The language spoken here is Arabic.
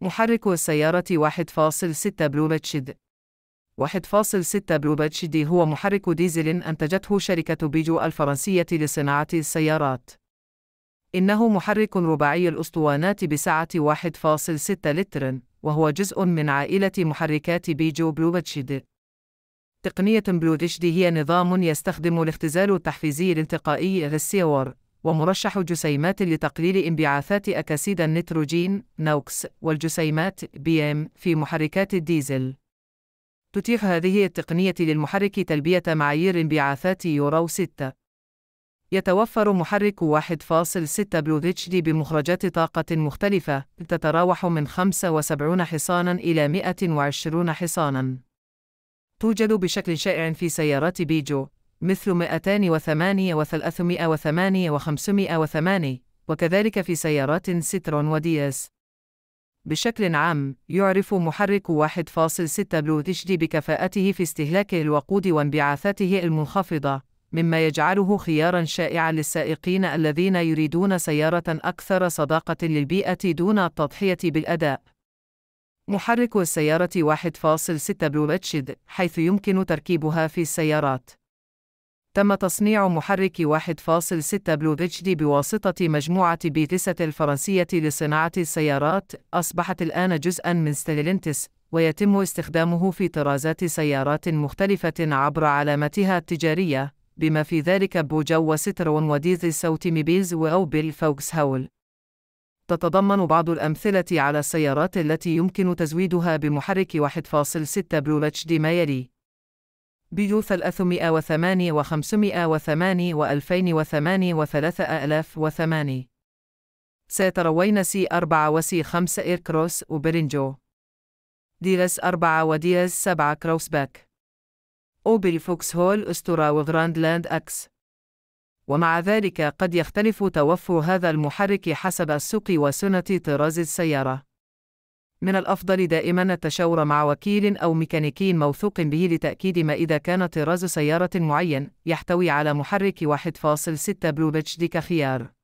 محرك السيارة 1.6 بلوبتشد 1.6 بلوبتشد هو محرك ديزل أنتجته شركة بيجو الفرنسية لصناعة السيارات. إنه محرك رباعي الأسطوانات بسعة 1.6 لتر، وهو جزء من عائلة محركات بيجو بلوبتشد. تقنية بلوتشد هي نظام يستخدم الاختزال التحفيزي الانتقائي للسيور ومرشح جسيمات لتقليل انبعاثات أكاسيد النيتروجين نوكس والجسيمات بي ام في محركات الديزل. تتيح هذه التقنية للمحرك تلبية معايير انبعاثات يورو 6. يتوفر محرك 1.6 بلو دي بمخرجات طاقة مختلفة تتراوح من 75 حصانًا إلى 120 حصانًا. توجد بشكل شائع في سيارات بيجو مثل 208 و308 و508 وكذلك في سيارات سترون ودياس بشكل عام يعرف محرك 1.6 بلو دي بكفاءته في استهلاك الوقود وانبعاثاته المنخفضة مما يجعله خيارا شائعا للسائقين الذين يريدون سيارة أكثر صداقة للبيئة دون التضحية بالأداء محرك السيارة 1.6 بلو دي حيث يمكن تركيبها في السيارات تم تصنيع محرك 1.6 بلو اتش دي بواسطة مجموعة بيتسة الفرنسية لصناعة السيارات، أصبحت الآن جزءاً من ستيلينتس، ويتم استخدامه في طرازات سيارات مختلفة عبر علامتها التجارية، بما في ذلك بوجا وسترون وديزل صوت ميبيلز وأوبل فوكس هول. تتضمن بعض الأمثلة على السيارات التي يمكن تزويدها بمحرك 1.6 بلو اتش دي ما يلي: بيوث الأثمائة وثماني وخمسمائة وثماني وألفين وثماني وثلاثة آلاف وثماني سيتروين سي أربعة وسي خمسة إيركروس وبرنجو ديرس أربعة وديرس سبعة كروسباك أوبري فوكس هول أسترا وغراند لاند أكس ومع ذلك قد يختلف توفر هذا المحرك حسب السوق وسنة طراز السيارة من الأفضل دائما التشاور مع وكيل أو ميكانيكي موثوق به لتأكيد ما إذا كان طراز سيارة معين يحتوي على محرك 1.6 بلوبيتش ديكا دي